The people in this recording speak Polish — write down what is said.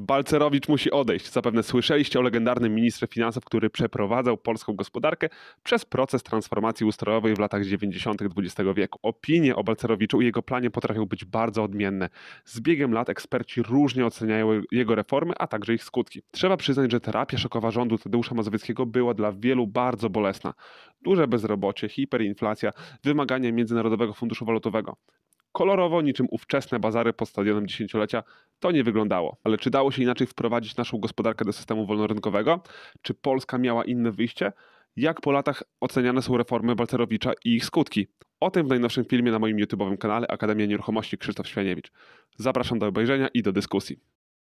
Balcerowicz musi odejść. Zapewne słyszeliście o legendarnym ministrze finansów, który przeprowadzał polską gospodarkę przez proces transformacji ustrojowej w latach 90. XX wieku. Opinie o Balcerowiczu i jego planie potrafią być bardzo odmienne. Z biegiem lat eksperci różnie oceniają jego reformy, a także ich skutki. Trzeba przyznać, że terapia szokowa rządu Tadeusza Mazowieckiego była dla wielu bardzo bolesna. Duże bezrobocie, hiperinflacja, wymagania Międzynarodowego Funduszu Walutowego. Kolorowo, niczym ówczesne bazary pod stadionem dziesięciolecia, to nie wyglądało. Ale czy dało się inaczej wprowadzić naszą gospodarkę do systemu wolnorynkowego? Czy Polska miała inne wyjście? Jak po latach oceniane są reformy Balcerowicza i ich skutki? O tym w najnowszym filmie na moim YouTube'owym kanale Akademia Nieruchomości Krzysztof Świaniewicz. Zapraszam do obejrzenia i do dyskusji.